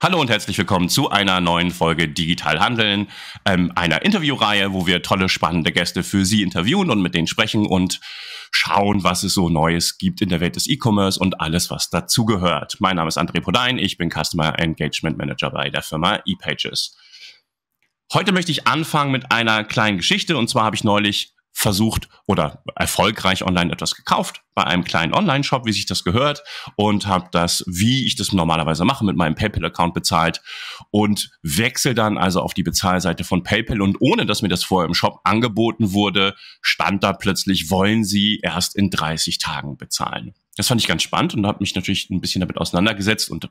Hallo und herzlich willkommen zu einer neuen Folge Digital Handeln, ähm, einer Interviewreihe, wo wir tolle, spannende Gäste für Sie interviewen und mit denen sprechen und schauen, was es so Neues gibt in der Welt des E-Commerce und alles, was dazugehört. Mein Name ist André Podein, ich bin Customer Engagement Manager bei der Firma ePages. Heute möchte ich anfangen mit einer kleinen Geschichte und zwar habe ich neulich versucht oder erfolgreich online etwas gekauft bei einem kleinen Online-Shop, wie sich das gehört, und habe das, wie ich das normalerweise mache, mit meinem PayPal-Account bezahlt und wechsle dann also auf die Bezahlseite von PayPal. Und ohne dass mir das vorher im Shop angeboten wurde, stand da plötzlich, wollen Sie erst in 30 Tagen bezahlen. Das fand ich ganz spannend und habe mich natürlich ein bisschen damit auseinandergesetzt und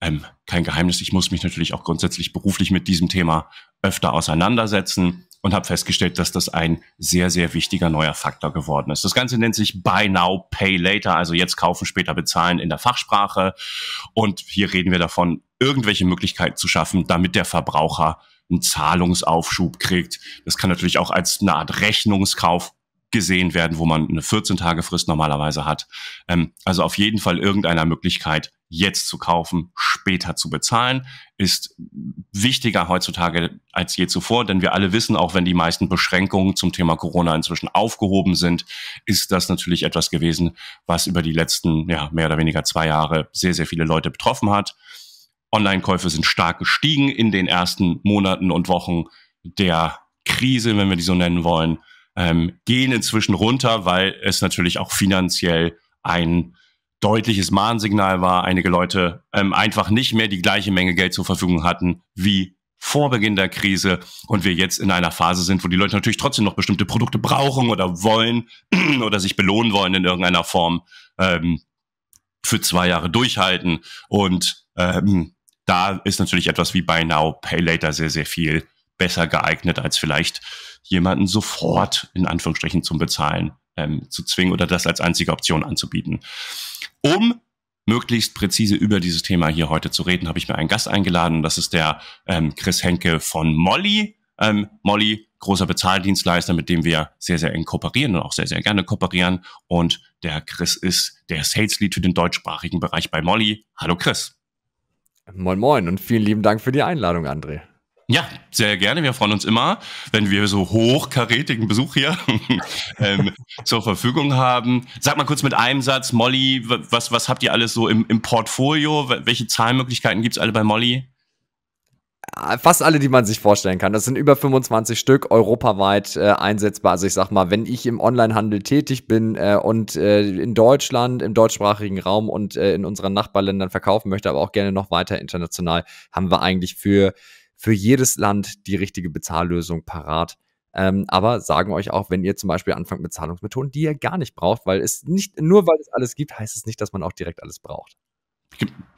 ähm, kein Geheimnis, ich muss mich natürlich auch grundsätzlich beruflich mit diesem Thema öfter auseinandersetzen und habe festgestellt, dass das ein sehr, sehr wichtiger neuer Faktor geworden ist. Das Ganze nennt sich Buy Now, Pay Later, also jetzt kaufen, später bezahlen in der Fachsprache. Und hier reden wir davon, irgendwelche Möglichkeiten zu schaffen, damit der Verbraucher einen Zahlungsaufschub kriegt. Das kann natürlich auch als eine Art Rechnungskauf gesehen werden, wo man eine 14-Tage-Frist normalerweise hat. Ähm, also auf jeden Fall irgendeiner Möglichkeit, jetzt zu kaufen, später zu bezahlen, ist wichtiger heutzutage als je zuvor, denn wir alle wissen, auch wenn die meisten Beschränkungen zum Thema Corona inzwischen aufgehoben sind, ist das natürlich etwas gewesen, was über die letzten ja, mehr oder weniger zwei Jahre sehr, sehr viele Leute betroffen hat. Online-Käufe sind stark gestiegen in den ersten Monaten und Wochen der Krise, wenn wir die so nennen wollen, ähm, gehen inzwischen runter, weil es natürlich auch finanziell ein deutliches Mahnsignal war, einige Leute ähm, einfach nicht mehr die gleiche Menge Geld zur Verfügung hatten wie vor Beginn der Krise und wir jetzt in einer Phase sind, wo die Leute natürlich trotzdem noch bestimmte Produkte brauchen oder wollen oder sich belohnen wollen in irgendeiner Form ähm, für zwei Jahre durchhalten. Und ähm, da ist natürlich etwas wie Buy Now, Pay Later sehr, sehr viel besser geeignet als vielleicht jemanden sofort in Anführungsstrichen zum Bezahlen ähm, zu zwingen oder das als einzige Option anzubieten. Um möglichst präzise über dieses Thema hier heute zu reden, habe ich mir einen Gast eingeladen. Das ist der ähm, Chris Henke von Molly. Ähm, Molly, großer Bezahldienstleister, mit dem wir sehr, sehr eng kooperieren und auch sehr, sehr gerne kooperieren. Und der Chris ist der Sales Lead für den deutschsprachigen Bereich bei Molly. Hallo Chris. Moin, moin und vielen lieben Dank für die Einladung, André. Ja, sehr gerne. Wir freuen uns immer, wenn wir so hochkarätigen Besuch hier ähm, zur Verfügung haben. Sag mal kurz mit einem Satz, Molly, was, was habt ihr alles so im, im Portfolio? Welche Zahlmöglichkeiten gibt's alle bei Molly? Ah, fast alle, die man sich vorstellen kann. Das sind über 25 Stück europaweit äh, einsetzbar. Also ich sag mal, wenn ich im Onlinehandel tätig bin äh, und äh, in Deutschland, im deutschsprachigen Raum und äh, in unseren Nachbarländern verkaufen möchte, aber auch gerne noch weiter international, haben wir eigentlich für für jedes Land die richtige Bezahllösung parat. Ähm, aber sagen euch auch, wenn ihr zum Beispiel anfangt mit Zahlungsmethoden, die ihr gar nicht braucht, weil es nicht, nur weil es alles gibt, heißt es nicht, dass man auch direkt alles braucht.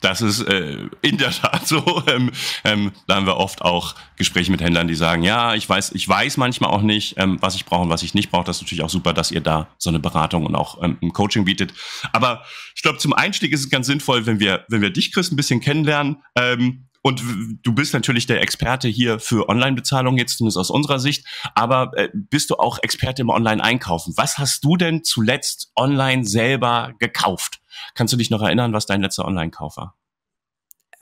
Das ist äh, in der Tat so. Ähm, ähm, da haben wir oft auch Gespräche mit Händlern, die sagen, ja, ich weiß, ich weiß manchmal auch nicht, ähm, was ich brauche und was ich nicht brauche. Das ist natürlich auch super, dass ihr da so eine Beratung und auch ähm, ein Coaching bietet. Aber ich glaube, zum Einstieg ist es ganz sinnvoll, wenn wir, wenn wir dich, Chris, ein bisschen kennenlernen. Ähm, und du bist natürlich der Experte hier für Online-Bezahlung, jetzt zumindest aus unserer Sicht, aber äh, bist du auch Experte im Online-Einkaufen? Was hast du denn zuletzt online selber gekauft? Kannst du dich noch erinnern, was dein letzter Online-Kauf war?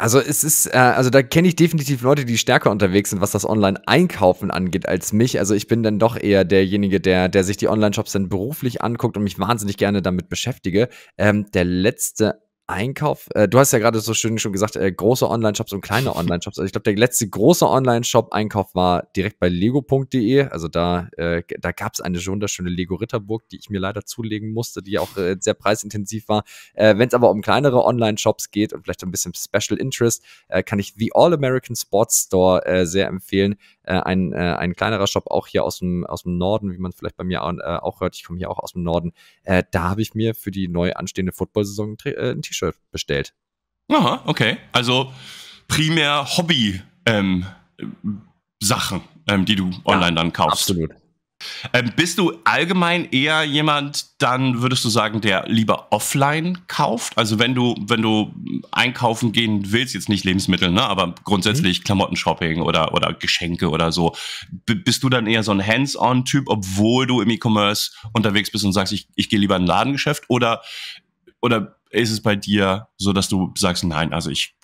Also es ist, äh, also da kenne ich definitiv Leute, die stärker unterwegs sind, was das Online-Einkaufen angeht, als mich. Also ich bin dann doch eher derjenige, der, der sich die Online-Shops dann beruflich anguckt und mich wahnsinnig gerne damit beschäftige. Ähm, der letzte Einkauf, äh, du hast ja gerade so schön schon gesagt, äh, große Online-Shops und kleine Online-Shops. Also ich glaube, der letzte große Online-Shop-Einkauf war direkt bei lego.de. Also da, äh, da gab es eine wunderschöne Lego Ritterburg, die ich mir leider zulegen musste, die auch äh, sehr preisintensiv war. Äh, Wenn es aber um kleinere Online-Shops geht und vielleicht ein bisschen Special Interest, äh, kann ich The All American Sports Store äh, sehr empfehlen äh, ein, äh, ein kleinerer Shop auch hier aus dem, aus dem Norden, wie man vielleicht bei mir auch, äh, auch hört, ich komme hier auch aus dem Norden, äh, da habe ich mir für die neu anstehende Football-Saison äh, ein T-Shirt bestellt. Aha, okay. Also primär Hobby ähm, Sachen, ähm, die du online ja, dann kaufst. Absolut. Ähm, bist du allgemein eher jemand, dann würdest du sagen, der lieber offline kauft? Also wenn du, wenn du einkaufen gehen willst, jetzt nicht Lebensmittel, ne, aber grundsätzlich mhm. klamotten oder, oder Geschenke oder so, bist du dann eher so ein Hands-on-Typ, obwohl du im E-Commerce unterwegs bist und sagst, ich, ich gehe lieber in ein Ladengeschäft? Oder, oder ist es bei dir so, dass du sagst, nein, also ich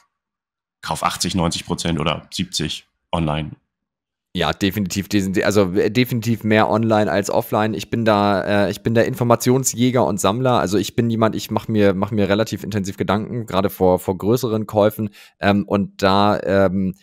kaufe 80, 90 Prozent oder 70 online ja, definitiv. Also äh, definitiv mehr online als offline. Ich bin da, äh, ich bin der Informationsjäger und Sammler. Also ich bin jemand, ich mache mir, mach mir relativ intensiv Gedanken, gerade vor, vor größeren Käufen. Ähm, und da ähm,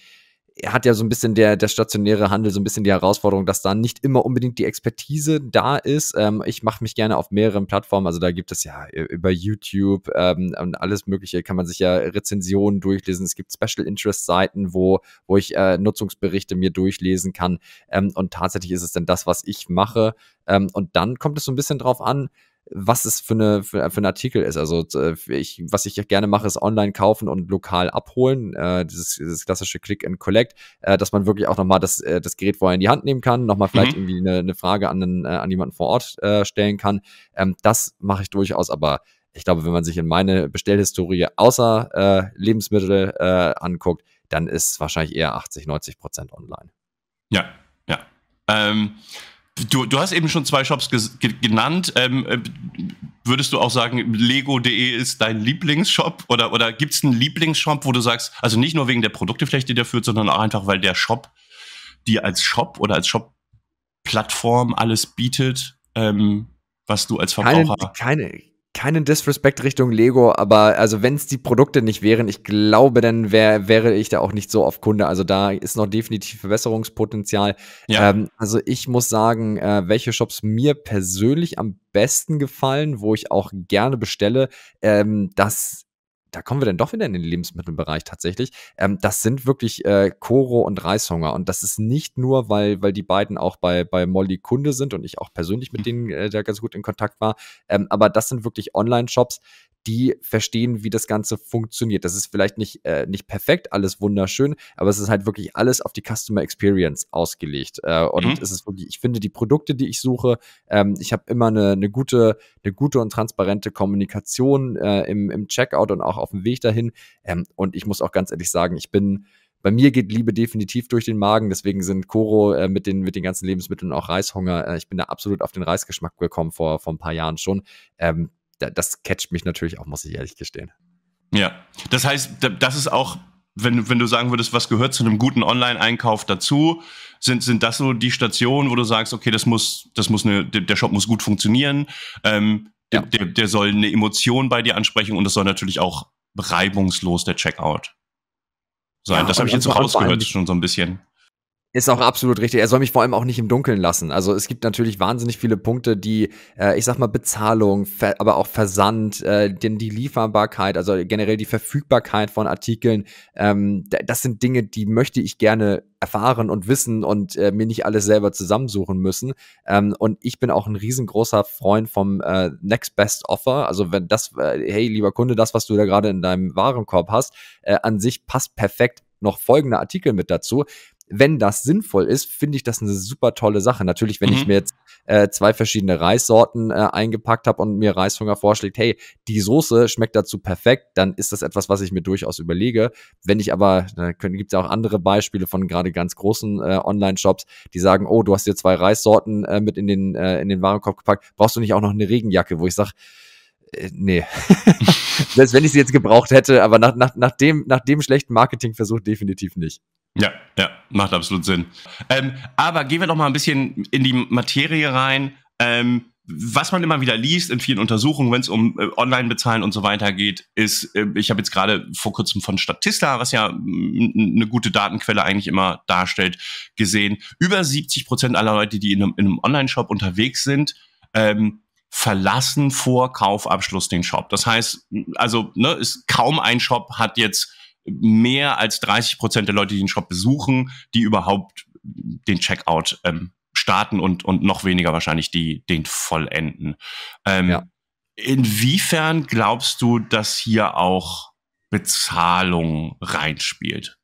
hat ja so ein bisschen der, der stationäre Handel so ein bisschen die Herausforderung, dass da nicht immer unbedingt die Expertise da ist. Ähm, ich mache mich gerne auf mehreren Plattformen, also da gibt es ja äh, über YouTube ähm, und alles Mögliche, kann man sich ja Rezensionen durchlesen. Es gibt Special Interest Seiten, wo, wo ich äh, Nutzungsberichte mir durchlesen kann. Ähm, und tatsächlich ist es dann das, was ich mache. Ähm, und dann kommt es so ein bisschen drauf an, was es für, eine, für, für ein Artikel ist. Also äh, ich, was ich gerne mache, ist online kaufen und lokal abholen. Äh, dieses, dieses klassische Click and Collect, äh, dass man wirklich auch nochmal das, äh, das Gerät vorher in die Hand nehmen kann, nochmal vielleicht mhm. irgendwie eine, eine Frage an, einen, äh, an jemanden vor Ort äh, stellen kann. Ähm, das mache ich durchaus, aber ich glaube, wenn man sich in meine Bestellhistorie außer äh, Lebensmittel äh, anguckt, dann ist wahrscheinlich eher 80, 90 Prozent online. Ja, ja. Ähm Du, du hast eben schon zwei Shops genannt. Ähm, äh, würdest du auch sagen, lego.de ist dein Lieblingsshop? Oder, oder gibt es einen Lieblingsshop, wo du sagst, also nicht nur wegen der Produkte vielleicht, die der führt, sondern auch einfach, weil der Shop dir als Shop oder als Shop-Plattform alles bietet, ähm, was du als Verbraucher... Keine, keine, keinen Disrespect Richtung Lego, aber also wenn es die Produkte nicht wären, ich glaube, dann wär, wäre ich da auch nicht so auf Kunde. Also da ist noch definitiv Verbesserungspotenzial. Ja. Ähm, also ich muss sagen, äh, welche Shops mir persönlich am besten gefallen, wo ich auch gerne bestelle, ähm, das da kommen wir dann doch wieder in den Lebensmittelbereich tatsächlich. Ähm, das sind wirklich äh, Koro und Reishunger. Und das ist nicht nur, weil, weil die beiden auch bei, bei Molly Kunde sind und ich auch persönlich mit mhm. denen äh, da ganz gut in Kontakt war. Ähm, aber das sind wirklich Online-Shops, die verstehen, wie das Ganze funktioniert. Das ist vielleicht nicht, äh, nicht perfekt, alles wunderschön, aber es ist halt wirklich alles auf die Customer Experience ausgelegt. Äh, und mhm. es ist wirklich, ich finde die Produkte, die ich suche, ähm, ich habe immer eine, eine, gute, eine gute und transparente Kommunikation äh, im, im Checkout und auch auf dem Weg dahin. Ähm, und ich muss auch ganz ehrlich sagen, ich bin bei mir geht Liebe definitiv durch den Magen, deswegen sind Koro äh, mit, den, mit den ganzen Lebensmitteln auch Reishunger. Äh, ich bin da absolut auf den Reisgeschmack gekommen vor, vor ein paar Jahren schon. Ähm, das catcht mich natürlich auch, muss ich ehrlich gestehen. Ja, das heißt, das ist auch, wenn, wenn du sagen würdest, was gehört zu einem guten Online-Einkauf dazu, sind, sind das so die Stationen, wo du sagst, okay, das muss, das muss eine, der Shop muss gut funktionieren, ähm, ja. der, der soll eine Emotion bei dir ansprechen und das soll natürlich auch reibungslos der Checkout sein. Ja, das habe ich jetzt rausgehört schon so ein bisschen. Ist auch absolut richtig. Er soll mich vor allem auch nicht im Dunkeln lassen. Also es gibt natürlich wahnsinnig viele Punkte, die, äh, ich sag mal, Bezahlung, aber auch Versand, äh, denn die Lieferbarkeit, also generell die Verfügbarkeit von Artikeln, ähm, das sind Dinge, die möchte ich gerne erfahren und wissen und äh, mir nicht alles selber zusammensuchen müssen. Ähm, und ich bin auch ein riesengroßer Freund vom äh, Next Best Offer. Also wenn das, äh, hey, lieber Kunde, das, was du da gerade in deinem Warenkorb hast, äh, an sich passt perfekt noch folgende Artikel mit dazu wenn das sinnvoll ist, finde ich das eine super tolle Sache. Natürlich, wenn mhm. ich mir jetzt äh, zwei verschiedene Reissorten äh, eingepackt habe und mir Reishunger vorschlägt, hey, die Soße schmeckt dazu perfekt, dann ist das etwas, was ich mir durchaus überlege. Wenn ich aber, da gibt es ja auch andere Beispiele von gerade ganz großen äh, Online-Shops, die sagen, oh, du hast hier zwei Reissorten äh, mit in den, äh, in den Warenkorb gepackt, brauchst du nicht auch noch eine Regenjacke, wo ich sage, äh, nee. Selbst wenn ich sie jetzt gebraucht hätte, aber nach, nach, nach, dem, nach dem schlechten Marketingversuch definitiv nicht. Ja, ja, macht absolut Sinn. Ähm, aber gehen wir doch mal ein bisschen in die Materie rein. Ähm, was man immer wieder liest in vielen Untersuchungen, wenn es um äh, Online-Bezahlen und so weiter geht, ist, äh, ich habe jetzt gerade vor kurzem von Statista, was ja eine gute Datenquelle eigentlich immer darstellt, gesehen, über 70 Prozent aller Leute, die in einem, einem Online-Shop unterwegs sind, ähm, verlassen vor Kaufabschluss den Shop. Das heißt, also ne, ist kaum ein Shop hat jetzt mehr als 30 Prozent der Leute, die den Shop besuchen, die überhaupt den Checkout ähm, starten und, und noch weniger wahrscheinlich die den vollenden. Ähm, ja. Inwiefern glaubst du, dass hier auch Bezahlung reinspielt?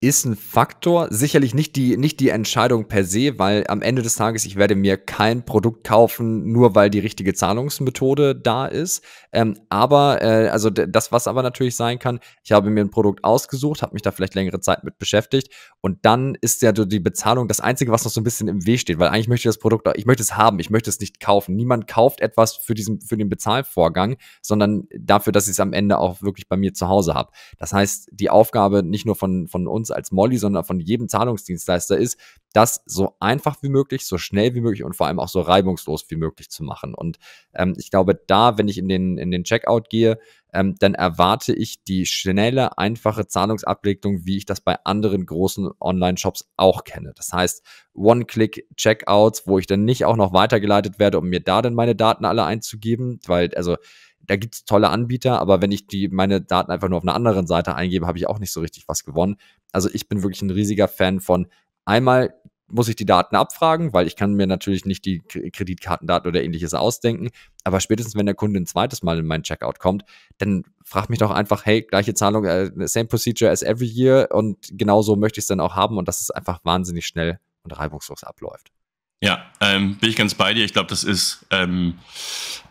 ist ein Faktor. Sicherlich nicht die, nicht die Entscheidung per se, weil am Ende des Tages, ich werde mir kein Produkt kaufen, nur weil die richtige Zahlungsmethode da ist. Ähm, aber, äh, also das, was aber natürlich sein kann, ich habe mir ein Produkt ausgesucht, habe mich da vielleicht längere Zeit mit beschäftigt und dann ist ja die Bezahlung das Einzige, was noch so ein bisschen im Weg steht, weil eigentlich möchte ich das Produkt, ich möchte es haben, ich möchte es nicht kaufen. Niemand kauft etwas für, diesen, für den Bezahlvorgang, sondern dafür, dass ich es am Ende auch wirklich bei mir zu Hause habe. Das heißt, die Aufgabe nicht nur von, von uns, uns als Molly, sondern von jedem Zahlungsdienstleister ist, das so einfach wie möglich, so schnell wie möglich und vor allem auch so reibungslos wie möglich zu machen. Und ähm, ich glaube, da, wenn ich in den, in den Checkout gehe, ähm, dann erwarte ich die schnelle, einfache Zahlungsablegung, wie ich das bei anderen großen Online-Shops auch kenne. Das heißt, One-Click-Checkouts, wo ich dann nicht auch noch weitergeleitet werde, um mir da dann meine Daten alle einzugeben, weil, also, da gibt es tolle Anbieter, aber wenn ich die, meine Daten einfach nur auf einer anderen Seite eingebe, habe ich auch nicht so richtig was gewonnen. Also ich bin wirklich ein riesiger Fan von einmal muss ich die Daten abfragen, weil ich kann mir natürlich nicht die Kreditkartendaten oder ähnliches ausdenken. Aber spätestens, wenn der Kunde ein zweites Mal in meinen Checkout kommt, dann frag mich doch einfach, hey, gleiche Zahlung, äh, same procedure as every year und genau so möchte ich es dann auch haben und dass es einfach wahnsinnig schnell und reibungslos abläuft. Ja, ähm, bin ich ganz bei dir. Ich glaube, das ist ähm,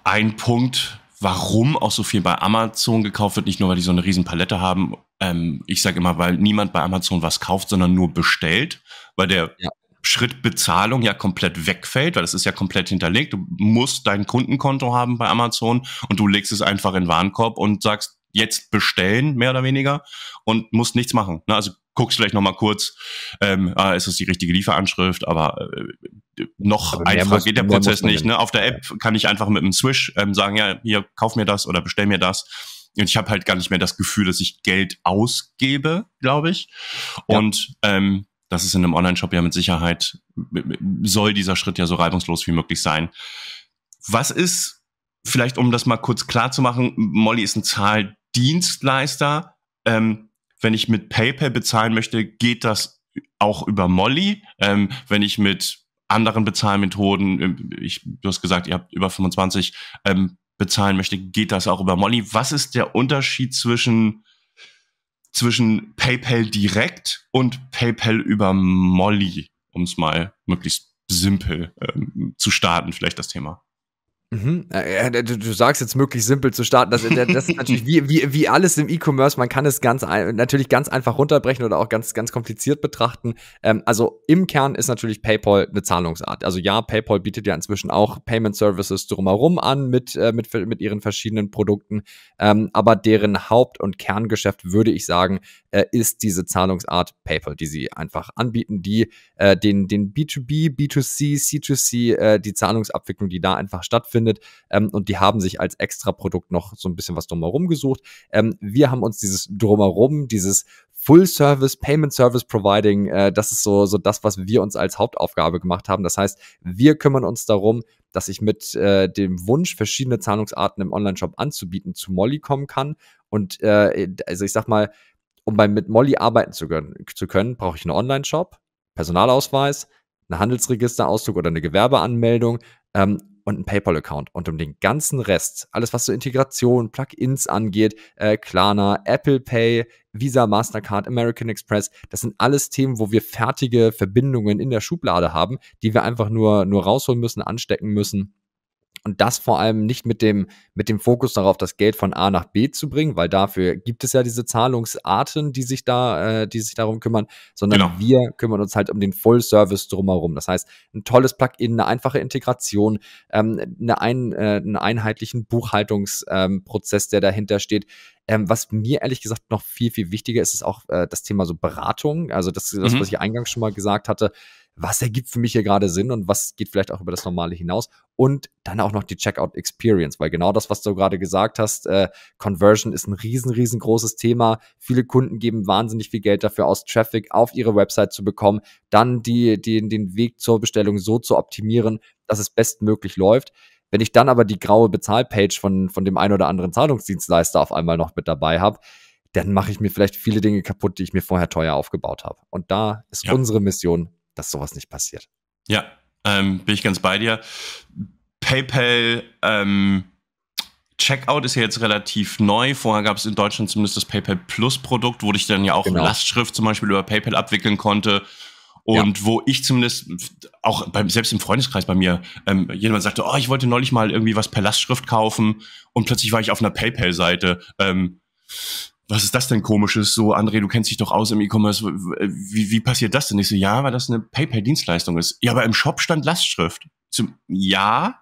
ein Punkt, warum auch so viel bei Amazon gekauft wird. Nicht nur, weil die so eine riesen Palette haben. Ähm, ich sage immer, weil niemand bei Amazon was kauft, sondern nur bestellt, weil der ja. Schritt Bezahlung ja komplett wegfällt, weil das ist ja komplett hinterlegt. Du musst dein Kundenkonto haben bei Amazon und du legst es einfach in den Warenkorb und sagst, jetzt bestellen, mehr oder weniger, und musst nichts machen. Ne? Also guckst vielleicht nochmal kurz, ähm, ah, ist das die richtige Lieferanschrift, aber äh, noch aber einfacher muss, geht der Prozess nicht. Ne? Auf der App kann ich einfach mit einem Swish ähm, sagen, ja, hier, kauf mir das oder bestell mir das. Und ich habe halt gar nicht mehr das Gefühl, dass ich Geld ausgebe, glaube ich. Und ähm, das ist in einem Online-Shop ja mit Sicherheit, äh, soll dieser Schritt ja so reibungslos wie möglich sein. Was ist vielleicht um das mal kurz klar zu machen, Molly ist ein Zahldienstleister. Ähm, wenn ich mit PayPal bezahlen möchte, geht das auch über Molly. Ähm, wenn ich mit anderen Bezahlmethoden, ähm, ich, du hast gesagt, ihr habt über 25, ähm, bezahlen möchte, geht das auch über Molly. Was ist der Unterschied zwischen, zwischen PayPal direkt und PayPal über Molly, um es mal möglichst simpel ähm, zu starten, vielleicht das Thema? Mhm. Äh, äh, äh, du sagst jetzt möglichst simpel zu starten. Das, das ist natürlich wie, wie, wie alles im E-Commerce. Man kann es ganz natürlich ganz einfach runterbrechen oder auch ganz, ganz kompliziert betrachten. Ähm, also im Kern ist natürlich PayPal eine Zahlungsart. Also ja, PayPal bietet ja inzwischen auch Payment Services drumherum an mit, äh, mit, mit ihren verschiedenen Produkten. Ähm, aber deren Haupt- und Kerngeschäft, würde ich sagen, äh, ist diese Zahlungsart PayPal, die sie einfach anbieten, die äh, den, den B2B, B2C, C2C, äh, die Zahlungsabwicklung, die da einfach stattfindet. Ähm, und die haben sich als extra Produkt noch so ein bisschen was drumherum gesucht. Ähm, wir haben uns dieses drumherum, dieses Full Service, Payment Service Providing, äh, das ist so, so das, was wir uns als Hauptaufgabe gemacht haben. Das heißt, wir kümmern uns darum, dass ich mit äh, dem Wunsch, verschiedene Zahlungsarten im Onlineshop anzubieten, zu Molly kommen kann. Und äh, also ich sag mal, um bei, mit Molly arbeiten zu können, zu können brauche ich einen Online-Shop, Personalausweis, einen Handelsregisterauszug oder eine Gewerbeanmeldung ähm, und einen PayPal-Account. Und um den ganzen Rest, alles was so Integration, Plugins angeht, äh, Klarna, Apple Pay, Visa, Mastercard, American Express, das sind alles Themen, wo wir fertige Verbindungen in der Schublade haben, die wir einfach nur, nur rausholen müssen, anstecken müssen und das vor allem nicht mit dem, mit dem Fokus darauf, das Geld von A nach B zu bringen, weil dafür gibt es ja diese Zahlungsarten, die sich da, äh, die sich darum kümmern, sondern genau. wir kümmern uns halt um den Full-Service drumherum. Das heißt, ein tolles Plugin, eine einfache Integration, ähm, eine ein, äh, einen einheitlichen Buchhaltungsprozess, ähm, der dahinter steht. Ähm, was mir ehrlich gesagt noch viel, viel wichtiger ist, ist auch äh, das Thema so Beratung. Also das, das mhm. was ich eingangs schon mal gesagt hatte, was ergibt für mich hier gerade Sinn und was geht vielleicht auch über das Normale hinaus. Und dann auch noch die Checkout Experience, weil genau das, was du gerade gesagt hast, äh, Conversion ist ein riesen, riesengroßes Thema. Viele Kunden geben wahnsinnig viel Geld dafür aus, Traffic auf ihre Website zu bekommen, dann die, die, den Weg zur Bestellung so zu optimieren, dass es bestmöglich läuft. Wenn ich dann aber die graue Bezahlpage von, von dem einen oder anderen Zahlungsdienstleister auf einmal noch mit dabei habe, dann mache ich mir vielleicht viele Dinge kaputt, die ich mir vorher teuer aufgebaut habe. Und da ist ja. unsere Mission, dass sowas nicht passiert. Ja, ähm, bin ich ganz bei dir. PayPal ähm, Checkout ist ja jetzt relativ neu. Vorher gab es in Deutschland zumindest das PayPal Plus Produkt, wo ich dann ja auch genau. Lastschrift zum Beispiel über PayPal abwickeln konnte. Und ja. wo ich zumindest auch beim, selbst im Freundeskreis bei mir, ähm, jemand sagte, oh, ich wollte neulich mal irgendwie was per Lastschrift kaufen und plötzlich war ich auf einer PayPal-Seite. Ähm, was ist das denn komisches? So, André, du kennst dich doch aus im E-Commerce. Wie, wie passiert das denn? Ich so, ja, weil das eine PayPal-Dienstleistung ist. Ja, aber im Shop stand Lastschrift. Zum, ja,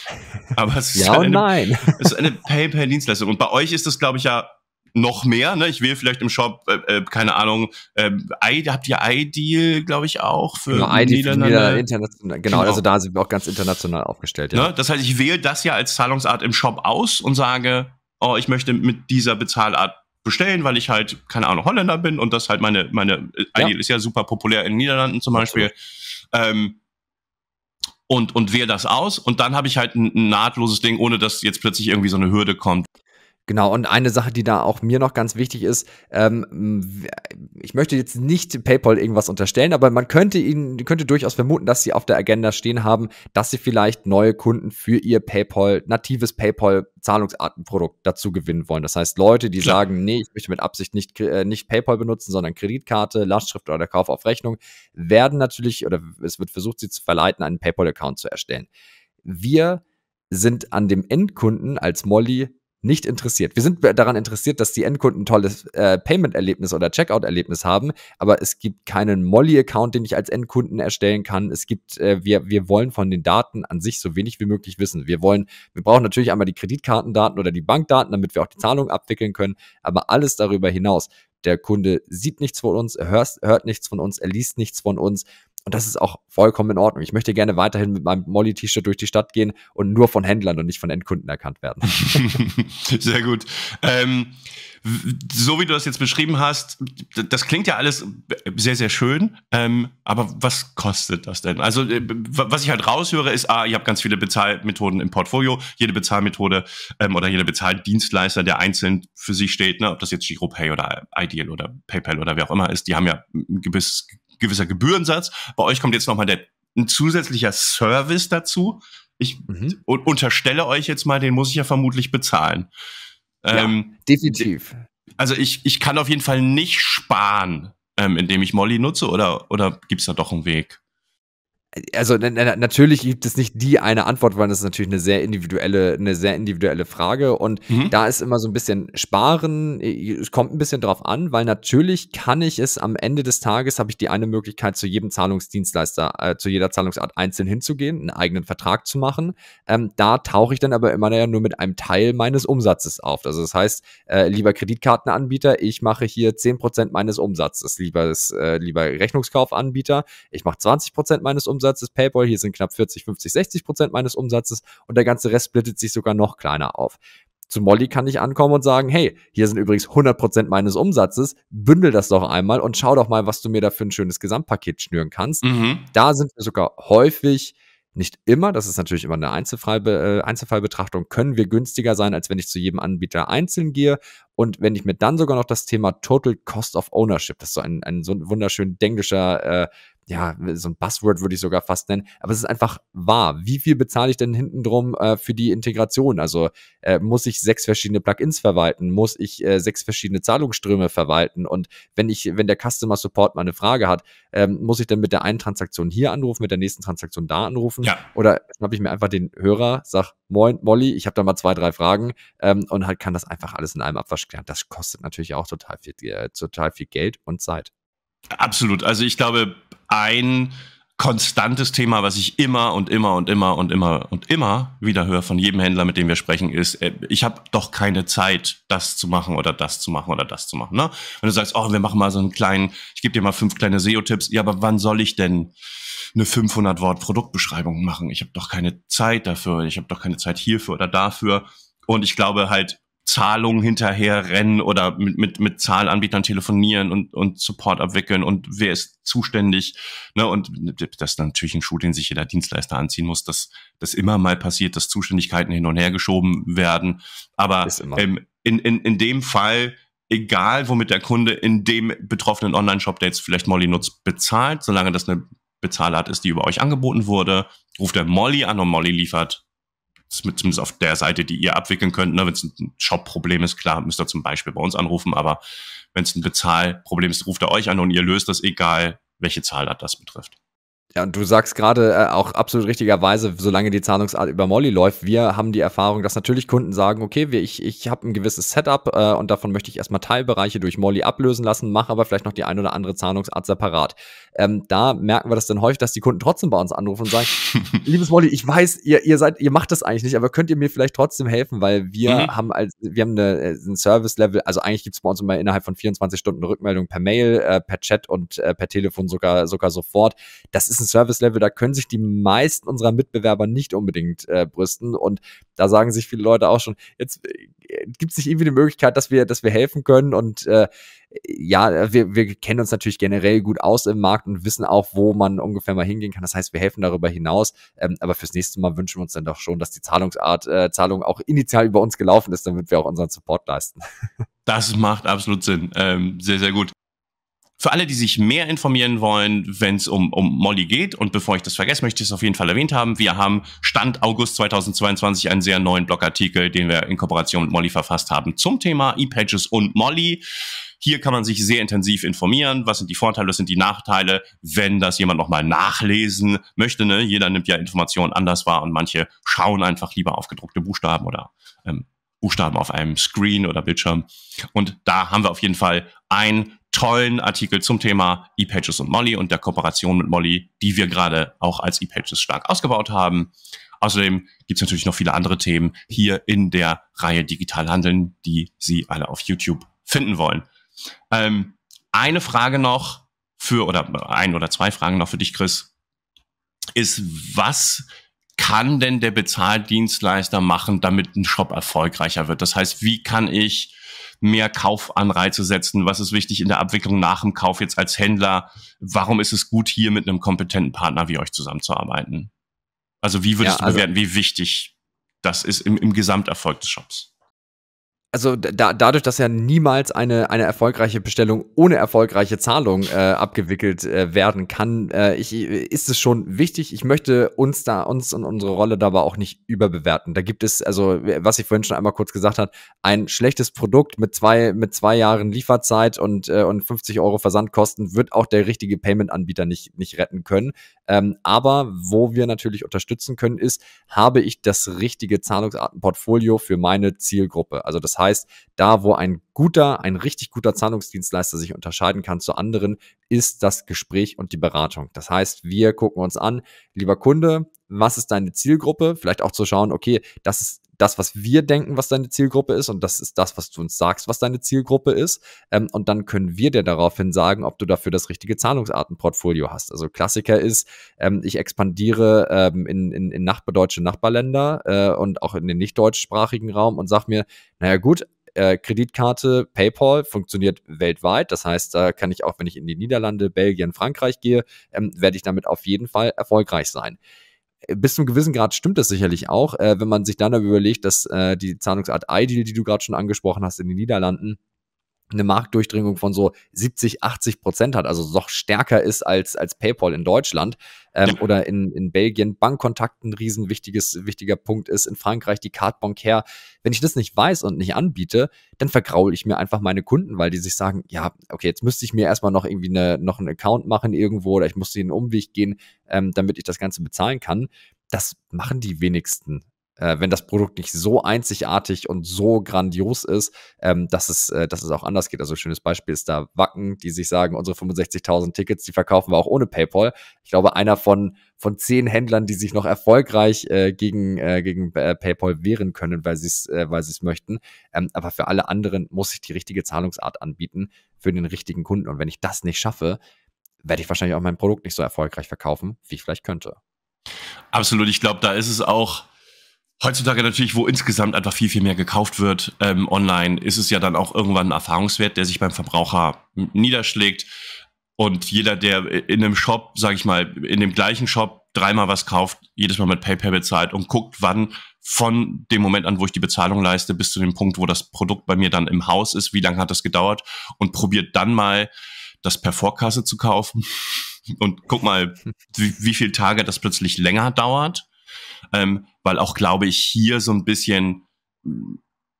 aber es ist, ja halt eine, nein. es ist eine PayPal-Dienstleistung. Und bei euch ist das, glaube ich, ja noch mehr. Ne? Ich will vielleicht im Shop, äh, äh keine Ahnung, äh, I, habt ihr iDeal, glaube ich, auch für genau, Niederlande? International, genau, genau, also da sind wir auch ganz international aufgestellt. Ja. Ne? Das heißt, ich wähle das ja als Zahlungsart im Shop aus und sage, oh, ich möchte mit dieser Bezahlart bestellen, weil ich halt, keine Ahnung, Holländer bin und das halt meine, meine äh, ja. ist ja super populär in den Niederlanden zum Beispiel. Ähm, und, und wähle das aus und dann habe ich halt ein, ein nahtloses Ding, ohne dass jetzt plötzlich irgendwie so eine Hürde kommt. Genau, und eine Sache, die da auch mir noch ganz wichtig ist, ähm, ich möchte jetzt nicht PayPal irgendwas unterstellen, aber man könnte ihnen, könnte durchaus vermuten, dass sie auf der Agenda stehen haben, dass sie vielleicht neue Kunden für ihr PayPal, natives PayPal-Zahlungsartenprodukt dazu gewinnen wollen. Das heißt, Leute, die Klar. sagen, nee, ich möchte mit Absicht nicht, äh, nicht PayPal benutzen, sondern Kreditkarte, Lastschrift oder Kauf auf Rechnung, werden natürlich, oder es wird versucht, sie zu verleiten, einen PayPal-Account zu erstellen. Wir sind an dem Endkunden als Molly nicht interessiert. Wir sind daran interessiert, dass die Endkunden ein tolles äh, Payment-Erlebnis oder Checkout-Erlebnis haben, aber es gibt keinen Molly-Account, den ich als Endkunden erstellen kann. Es gibt, äh, wir, wir wollen von den Daten an sich so wenig wie möglich wissen. Wir wollen, wir brauchen natürlich einmal die Kreditkartendaten oder die Bankdaten, damit wir auch die Zahlung abwickeln können, aber alles darüber hinaus. Der Kunde sieht nichts von uns, er hört, hört nichts von uns, er liest nichts von uns. Und das ist auch vollkommen in Ordnung. Ich möchte gerne weiterhin mit meinem Molly-T-Shirt durch die Stadt gehen und nur von Händlern und nicht von Endkunden erkannt werden. Sehr gut. Ähm, so wie du das jetzt beschrieben hast, das klingt ja alles sehr, sehr schön, ähm, aber was kostet das denn? Also, äh, was ich halt raushöre, ist, ah, ihr habt ganz viele Bezahlmethoden im Portfolio. Jede Bezahlmethode ähm, oder jeder Bezahldienstleister, der einzeln für sich steht, ne, ob das jetzt GiroPay oder Ideal oder PayPal oder wer auch immer ist, die haben ja ein gewisses gewisser Gebührensatz. Bei euch kommt jetzt nochmal der, ein zusätzlicher Service dazu. Ich mhm. unterstelle euch jetzt mal, den muss ich ja vermutlich bezahlen. Ja, ähm, definitiv. Also ich, ich kann auf jeden Fall nicht sparen, ähm, indem ich Molly nutze oder, oder gibt es da doch einen Weg? also natürlich gibt es nicht die eine Antwort, weil das ist natürlich eine sehr individuelle, eine sehr individuelle Frage. Und mhm. da ist immer so ein bisschen Sparen, äh, es kommt ein bisschen drauf an, weil natürlich kann ich es am Ende des Tages, habe ich die eine Möglichkeit, zu jedem Zahlungsdienstleister, äh, zu jeder Zahlungsart einzeln hinzugehen, einen eigenen Vertrag zu machen. Ähm, da tauche ich dann aber immer ja nur mit einem Teil meines Umsatzes auf. Also das heißt, äh, lieber Kreditkartenanbieter, ich mache hier 10% meines Umsatzes. Lieber, äh, lieber Rechnungskaufanbieter, ich mache 20% meines Umsatzes. Umsatzes, PayPal hier sind knapp 40, 50, 60 Prozent meines Umsatzes und der ganze Rest splittet sich sogar noch kleiner auf. Zu Molly kann ich ankommen und sagen, hey, hier sind übrigens 100% meines Umsatzes, bündel das doch einmal und schau doch mal, was du mir da für ein schönes Gesamtpaket schnüren kannst. Mhm. Da sind wir sogar häufig, nicht immer, das ist natürlich immer eine Einzelfallbe äh, Einzelfallbetrachtung, können wir günstiger sein, als wenn ich zu jedem Anbieter einzeln gehe. Und wenn ich mir dann sogar noch das Thema Total Cost of Ownership, das ist so ein, ein so ein wunderschön englischer äh, ja, so ein Buzzword würde ich sogar fast nennen, aber es ist einfach wahr. Wie viel bezahle ich denn hinten drum äh, für die Integration? Also äh, muss ich sechs verschiedene Plugins verwalten? Muss ich äh, sechs verschiedene Zahlungsströme verwalten? Und wenn ich, wenn der Customer Support mal eine Frage hat, ähm, muss ich dann mit der einen Transaktion hier anrufen, mit der nächsten Transaktion da anrufen? Ja. Oder schnappe ich mir einfach den Hörer, sag, moin, Molly, ich habe da mal zwei, drei Fragen ähm, und halt kann das einfach alles in einem Abwasch klären. Das kostet natürlich auch total viel, äh, total viel Geld und Zeit. Absolut. Also ich glaube, ein konstantes Thema, was ich immer und immer und immer und immer und immer wieder höre von jedem Händler, mit dem wir sprechen, ist, äh, ich habe doch keine Zeit, das zu machen oder das zu machen oder das zu machen. Ne? Wenn du sagst, oh, wir machen mal so einen kleinen, ich gebe dir mal fünf kleine SEO-Tipps, ja, aber wann soll ich denn eine 500-Wort-Produktbeschreibung machen? Ich habe doch keine Zeit dafür, ich habe doch keine Zeit hierfür oder dafür. Und ich glaube halt, Zahlungen rennen oder mit, mit, mit Zahlanbietern telefonieren und, und Support abwickeln und wer ist zuständig. Ne? Und das ist natürlich ein Schuh, den sich jeder Dienstleister anziehen muss, dass das immer mal passiert, dass Zuständigkeiten hin und her geschoben werden. Aber ähm, in, in, in dem Fall, egal womit der Kunde in dem betroffenen Online-Shop, der jetzt vielleicht Molly nutzt, bezahlt, solange das eine Bezahlart ist, die über euch angeboten wurde, ruft er Molly an und Molly liefert zumindest auf der Seite, die ihr abwickeln könnt. Ne? Wenn es ein Shop-Problem ist, klar, müsst ihr zum Beispiel bei uns anrufen, aber wenn es ein Bezahlproblem ist, ruft er euch an und ihr löst das, egal welche Zahl das betrifft. Ja, und du sagst gerade äh, auch absolut richtigerweise, solange die Zahlungsart über Molly läuft, wir haben die Erfahrung, dass natürlich Kunden sagen, okay, wir, ich, ich habe ein gewisses Setup äh, und davon möchte ich erstmal Teilbereiche durch Molly ablösen lassen, mache aber vielleicht noch die ein oder andere Zahlungsart separat. Ähm, da merken wir das dann häufig, dass die Kunden trotzdem bei uns anrufen und sagen, liebes Molly, ich weiß, ihr, ihr seid, ihr macht das eigentlich nicht, aber könnt ihr mir vielleicht trotzdem helfen, weil wir mhm. haben als, wir haben eine, äh, ein Service-Level, also eigentlich gibt es bei uns immer innerhalb von 24 Stunden eine Rückmeldung per Mail, äh, per Chat und äh, per Telefon sogar, sogar sofort. Das ist ein Service-Level, da können sich die meisten unserer Mitbewerber nicht unbedingt äh, brüsten. Und da sagen sich viele Leute auch schon, jetzt äh, gibt es nicht irgendwie die Möglichkeit, dass wir, dass wir helfen können. Und äh, ja, wir, wir kennen uns natürlich generell gut aus im Markt und wissen auch, wo man ungefähr mal hingehen kann. Das heißt, wir helfen darüber hinaus. Ähm, aber fürs nächste Mal wünschen wir uns dann doch schon, dass die Zahlungsart, äh, Zahlung auch initial über uns gelaufen ist, damit wir auch unseren Support leisten. Das macht absolut Sinn. Ähm, sehr, sehr gut für alle, die sich mehr informieren wollen, wenn es um, um Molly geht, und bevor ich das vergesse, möchte ich es auf jeden Fall erwähnt haben, wir haben Stand August 2022 einen sehr neuen Blogartikel, den wir in Kooperation mit Molly verfasst haben, zum Thema E-Pages und Molly. Hier kann man sich sehr intensiv informieren. Was sind die Vorteile, was sind die Nachteile, wenn das jemand nochmal nachlesen möchte. Ne? Jeder nimmt ja Informationen anders wahr und manche schauen einfach lieber auf gedruckte Buchstaben oder ähm, Buchstaben auf einem Screen oder Bildschirm. Und da haben wir auf jeden Fall ein tollen Artikel zum Thema ePages und Molly und der Kooperation mit Molly, die wir gerade auch als ePages stark ausgebaut haben. Außerdem gibt es natürlich noch viele andere Themen hier in der Reihe Digital Handeln, die Sie alle auf YouTube finden wollen. Ähm, eine Frage noch für, oder ein oder zwei Fragen noch für dich, Chris, ist, was kann denn der Bezahldienstleister machen, damit ein Shop erfolgreicher wird? Das heißt, wie kann ich mehr Kaufanreize setzen? Was ist wichtig in der Abwicklung nach dem Kauf jetzt als Händler? Warum ist es gut, hier mit einem kompetenten Partner wie euch zusammenzuarbeiten? Also wie würdest ja, also, du bewerten, wie wichtig das ist im, im Gesamterfolg des Shops? also da, dadurch, dass ja niemals eine, eine erfolgreiche Bestellung ohne erfolgreiche Zahlung äh, abgewickelt äh, werden kann, äh, ich, ist es schon wichtig. Ich möchte uns da, uns und unsere Rolle dabei auch nicht überbewerten. Da gibt es, also, was ich vorhin schon einmal kurz gesagt hat, ein schlechtes Produkt mit zwei, mit zwei Jahren Lieferzeit und, äh, und 50 Euro Versandkosten wird auch der richtige Payment-Anbieter nicht, nicht retten können. Ähm, aber wo wir natürlich unterstützen können, ist, habe ich das richtige Zahlungsartenportfolio für meine Zielgruppe. Also das heißt, heißt, da wo ein guter, ein richtig guter Zahlungsdienstleister sich unterscheiden kann zu anderen, ist das Gespräch und die Beratung. Das heißt, wir gucken uns an, lieber Kunde, was ist deine Zielgruppe? Vielleicht auch zu schauen, okay, das ist das, was wir denken, was deine Zielgruppe ist, und das ist das, was du uns sagst, was deine Zielgruppe ist. Ähm, und dann können wir dir daraufhin sagen, ob du dafür das richtige Zahlungsartenportfolio hast. Also Klassiker ist, ähm, ich expandiere ähm, in, in, in nachbardeutsche Nachbarländer äh, und auch in den nicht deutschsprachigen Raum und sag mir, naja gut, äh, Kreditkarte, PayPal funktioniert weltweit. Das heißt, da kann ich auch, wenn ich in die Niederlande, Belgien, Frankreich gehe, ähm, werde ich damit auf jeden Fall erfolgreich sein. Äh, bis zum gewissen Grad stimmt das sicherlich auch, äh, wenn man sich dann aber überlegt, dass äh, die Zahlungsart Ideal, die du gerade schon angesprochen hast in den Niederlanden, eine Marktdurchdringung von so 70, 80 Prozent hat, also noch stärker ist als, als PayPal in Deutschland ähm, ja. oder in, in Belgien. Bankkontakt ein riesen wichtiges, wichtiger Punkt ist. In Frankreich die Carte Bancaire. Wenn ich das nicht weiß und nicht anbiete, dann vergraule ich mir einfach meine Kunden, weil die sich sagen, ja, okay, jetzt müsste ich mir erstmal noch irgendwie eine, noch einen Account machen irgendwo oder ich muss den Umweg gehen, ähm, damit ich das Ganze bezahlen kann. Das machen die wenigsten äh, wenn das Produkt nicht so einzigartig und so grandios ist, ähm, dass, es, äh, dass es auch anders geht. Also ein schönes Beispiel ist da Wacken, die sich sagen, unsere 65.000 Tickets, die verkaufen wir auch ohne PayPal. Ich glaube, einer von, von zehn Händlern, die sich noch erfolgreich äh, gegen, äh, gegen äh, PayPal wehren können, weil sie es äh, es möchten. Ähm, aber für alle anderen muss ich die richtige Zahlungsart anbieten für den richtigen Kunden. Und wenn ich das nicht schaffe, werde ich wahrscheinlich auch mein Produkt nicht so erfolgreich verkaufen, wie ich vielleicht könnte. Absolut, ich glaube, da ist es auch, Heutzutage natürlich, wo insgesamt einfach viel, viel mehr gekauft wird ähm, online, ist es ja dann auch irgendwann ein Erfahrungswert, der sich beim Verbraucher niederschlägt. Und jeder, der in einem Shop, sage ich mal, in dem gleichen Shop dreimal was kauft, jedes Mal mit PayPal bezahlt und guckt, wann von dem Moment an, wo ich die Bezahlung leiste, bis zu dem Punkt, wo das Produkt bei mir dann im Haus ist, wie lange hat das gedauert und probiert dann mal das per Vorkasse zu kaufen und guck mal, wie, wie viele Tage das plötzlich länger dauert ähm, weil auch, glaube ich, hier so ein bisschen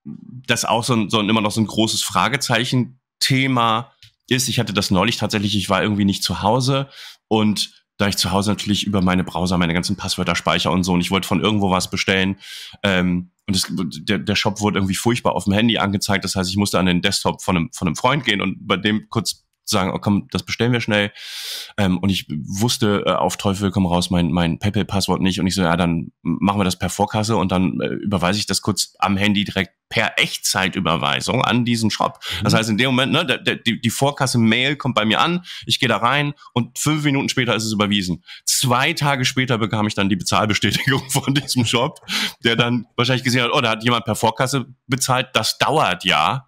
das auch so, so immer noch so ein großes Fragezeichen-Thema ist. Ich hatte das neulich tatsächlich, ich war irgendwie nicht zu Hause und da ich zu Hause natürlich über meine Browser meine ganzen Passwörter speicher und so und ich wollte von irgendwo was bestellen ähm, und das, der, der Shop wurde irgendwie furchtbar auf dem Handy angezeigt. Das heißt, ich musste an den Desktop von einem, von einem Freund gehen und bei dem kurz sagen, oh, komm, das bestellen wir schnell. Ähm, und ich wusste äh, auf Teufel komm raus mein, mein PayPal-Passwort nicht. Und ich so, ja, dann machen wir das per Vorkasse und dann äh, überweise ich das kurz am Handy direkt per Echtzeitüberweisung an diesen Shop. Mhm. Das heißt, in dem Moment, ne, der, der, die, die Vorkasse-Mail kommt bei mir an, ich gehe da rein und fünf Minuten später ist es überwiesen. Zwei Tage später bekam ich dann die Bezahlbestätigung von diesem Shop, der dann wahrscheinlich gesehen hat, oh, da hat jemand per Vorkasse bezahlt, das dauert ja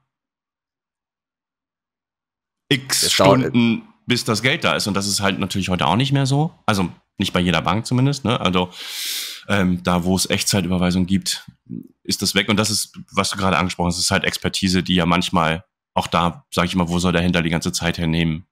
x das Stunden, bis das Geld da ist. Und das ist halt natürlich heute auch nicht mehr so. Also nicht bei jeder Bank zumindest. Ne? Also ähm, da, wo es Echtzeitüberweisung gibt, ist das weg. Und das ist, was du gerade angesprochen hast, ist halt Expertise, die ja manchmal auch da, sage ich mal, wo soll der Händler die ganze Zeit hernehmen?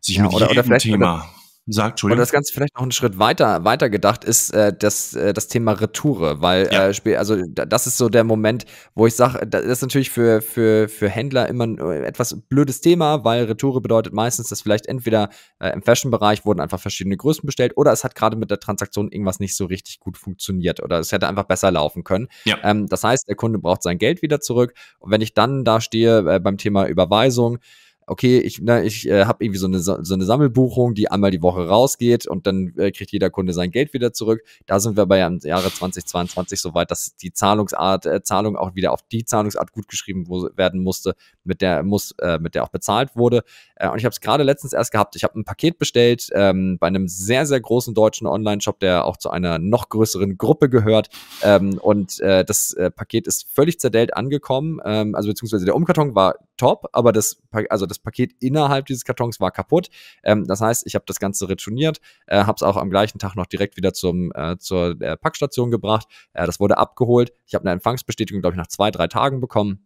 Sich ja, mit oder, jedem oder Thema. Oder Sagt, Entschuldigung. Und das Ganze vielleicht noch einen Schritt weiter, weiter gedacht ist äh, das, äh, das Thema Retoure, weil ja. äh, also das ist so der Moment, wo ich sage, das ist natürlich für, für, für Händler immer ein äh, etwas blödes Thema, weil Retoure bedeutet meistens, dass vielleicht entweder äh, im Fashion-Bereich wurden einfach verschiedene Größen bestellt oder es hat gerade mit der Transaktion irgendwas nicht so richtig gut funktioniert oder es hätte einfach besser laufen können. Ja. Ähm, das heißt, der Kunde braucht sein Geld wieder zurück. Und wenn ich dann da stehe äh, beim Thema Überweisung, okay, ich, na, ich äh, habe irgendwie so eine, so eine Sammelbuchung, die einmal die Woche rausgeht und dann äh, kriegt jeder Kunde sein Geld wieder zurück. Da sind wir bei im Jahre 2022 so weit, dass die Zahlungsart, äh, Zahlung auch wieder auf die Zahlungsart gut geschrieben wo, werden musste, mit der, muss, äh, mit der auch bezahlt wurde. Äh, und ich habe es gerade letztens erst gehabt. Ich habe ein Paket bestellt ähm, bei einem sehr, sehr großen deutschen Online-Shop, der auch zu einer noch größeren Gruppe gehört. Ähm, und äh, das äh, Paket ist völlig zerdellt angekommen. Ähm, also beziehungsweise der Umkarton war top, aber das, also das das Paket innerhalb dieses Kartons war kaputt. Ähm, das heißt, ich habe das Ganze retourniert, äh, habe es auch am gleichen Tag noch direkt wieder zum, äh, zur äh, Packstation gebracht. Äh, das wurde abgeholt. Ich habe eine Empfangsbestätigung, glaube ich, nach zwei, drei Tagen bekommen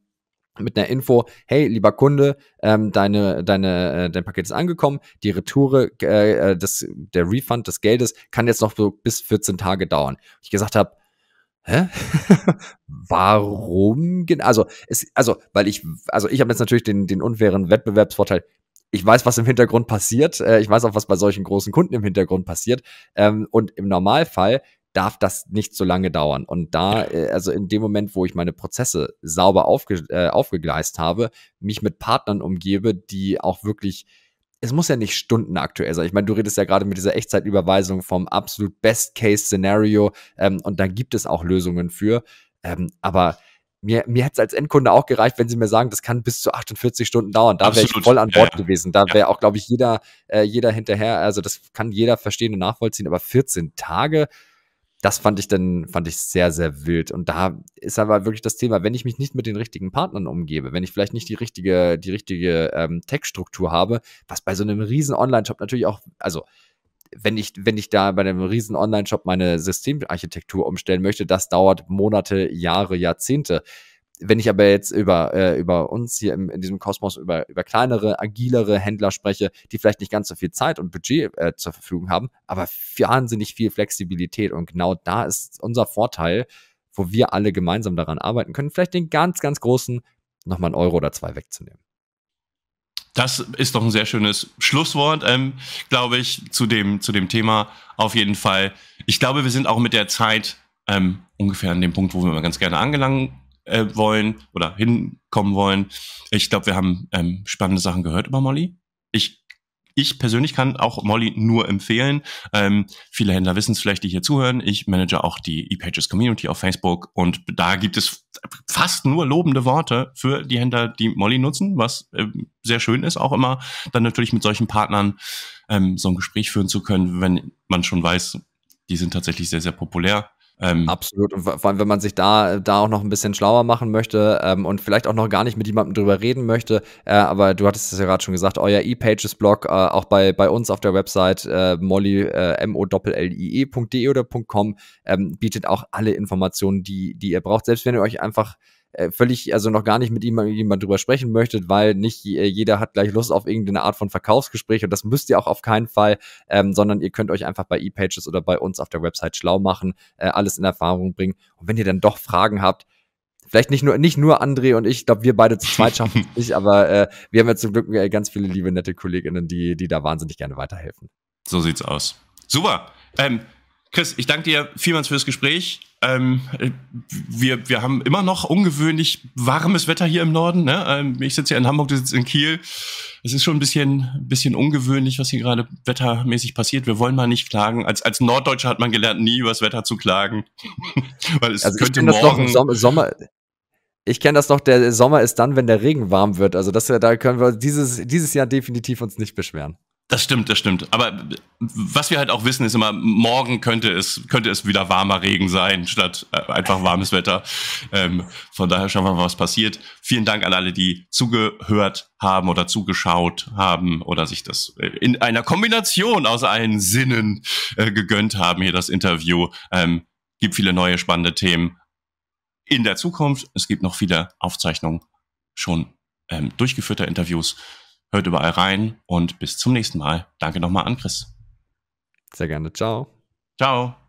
mit einer Info, hey, lieber Kunde, ähm, deine, deine, äh, dein Paket ist angekommen, die Retoure, äh, äh das, der Refund des Geldes kann jetzt noch so bis 14 Tage dauern. Ich gesagt habe, hä? Warum? Also, es, also, weil ich, also ich habe jetzt natürlich den, den unfairen Wettbewerbsvorteil. Ich weiß, was im Hintergrund passiert. Äh, ich weiß auch, was bei solchen großen Kunden im Hintergrund passiert. Ähm, und im Normalfall darf das nicht so lange dauern. Und da, äh, also in dem Moment, wo ich meine Prozesse sauber aufge, äh, aufgegleist habe, mich mit Partnern umgebe, die auch wirklich es muss ja nicht stundenaktuell sein. Ich meine, du redest ja gerade mit dieser Echtzeitüberweisung vom absolut Best-Case-Szenario ähm, und da gibt es auch Lösungen für. Ähm, aber mir, mir hätte es als Endkunde auch gereicht, wenn sie mir sagen, das kann bis zu 48 Stunden dauern. Da wäre ich voll an Bord ja, ja. gewesen. Da wäre auch, glaube ich, jeder, äh, jeder hinterher, also das kann jeder verstehen und nachvollziehen, aber 14 Tage, das fand ich dann, fand ich sehr, sehr wild. Und da ist aber wirklich das Thema, wenn ich mich nicht mit den richtigen Partnern umgebe, wenn ich vielleicht nicht die richtige, die richtige ähm, Textstruktur habe, was bei so einem riesen Online-Shop natürlich auch, also wenn ich, wenn ich da bei einem riesen Online-Shop meine Systemarchitektur umstellen möchte, das dauert Monate, Jahre, Jahrzehnte. Wenn ich aber jetzt über, äh, über uns hier im, in diesem Kosmos, über, über kleinere, agilere Händler spreche, die vielleicht nicht ganz so viel Zeit und Budget äh, zur Verfügung haben, aber wahnsinnig viel Flexibilität. Und genau da ist unser Vorteil, wo wir alle gemeinsam daran arbeiten können, vielleicht den ganz, ganz großen nochmal einen Euro oder zwei wegzunehmen. Das ist doch ein sehr schönes Schlusswort, ähm, glaube ich, zu dem, zu dem Thema auf jeden Fall. Ich glaube, wir sind auch mit der Zeit ähm, ungefähr an dem Punkt, wo wir mal ganz gerne angelangt äh, wollen oder hinkommen wollen. Ich glaube, wir haben ähm, spannende Sachen gehört über Molly. Ich, ich persönlich kann auch Molly nur empfehlen. Ähm, viele Händler wissen es vielleicht, die hier zuhören. Ich manage auch die ePages Community auf Facebook und da gibt es fast nur lobende Worte für die Händler, die Molly nutzen, was äh, sehr schön ist, auch immer dann natürlich mit solchen Partnern ähm, so ein Gespräch führen zu können, wenn man schon weiß, die sind tatsächlich sehr, sehr populär. Ähm, Absolut. Und vor allem, wenn man sich da, da auch noch ein bisschen schlauer machen möchte ähm, und vielleicht auch noch gar nicht mit jemandem drüber reden möchte, äh, aber du hattest es ja gerade schon gesagt, euer e pages blog äh, auch bei, bei uns auf der Website äh, molly, äh, o l i ede e oder .com, ähm, bietet auch alle Informationen, die, die ihr braucht. Selbst wenn ihr euch einfach äh, völlig, also noch gar nicht mit jemand drüber sprechen möchtet, weil nicht äh, jeder hat gleich Lust auf irgendeine Art von Verkaufsgespräch und das müsst ihr auch auf keinen Fall, ähm, sondern ihr könnt euch einfach bei ePages oder bei uns auf der Website schlau machen, äh, alles in Erfahrung bringen. Und wenn ihr dann doch Fragen habt, vielleicht nicht nur, nicht nur André und ich, ich glaube, wir beide zu zweit schaffen es nicht, aber äh, wir haben ja zum Glück äh, ganz viele liebe, nette Kolleginnen, die, die da wahnsinnig gerne weiterhelfen. So sieht's aus. Super. Ähm, Chris, ich danke dir vielmals fürs Gespräch. Ähm, äh, wir, wir haben immer noch ungewöhnlich warmes Wetter hier im Norden. Ne? Ähm, ich sitze hier in Hamburg, du sitzt in Kiel. Es ist schon ein bisschen, bisschen ungewöhnlich, was hier gerade wettermäßig passiert. Wir wollen mal nicht klagen. Als, als Norddeutscher hat man gelernt, nie über das Wetter zu klagen. Weil es also könnte morgen... Sommer, Sommer, ich kenne das noch, der Sommer ist dann, wenn der Regen warm wird. Also das, da können wir dieses, dieses Jahr definitiv uns nicht beschweren. Das stimmt, das stimmt. Aber was wir halt auch wissen, ist immer, morgen könnte es, könnte es wieder warmer Regen sein, statt äh, einfach warmes Wetter. Ähm, von daher schauen wir mal, was passiert. Vielen Dank an alle, die zugehört haben oder zugeschaut haben oder sich das äh, in einer Kombination aus allen Sinnen äh, gegönnt haben, hier das Interview. Ähm, gibt viele neue spannende Themen in der Zukunft. Es gibt noch viele Aufzeichnungen schon ähm, durchgeführter Interviews. Hört überall rein und bis zum nächsten Mal. Danke nochmal an Chris. Sehr gerne. Ciao. Ciao.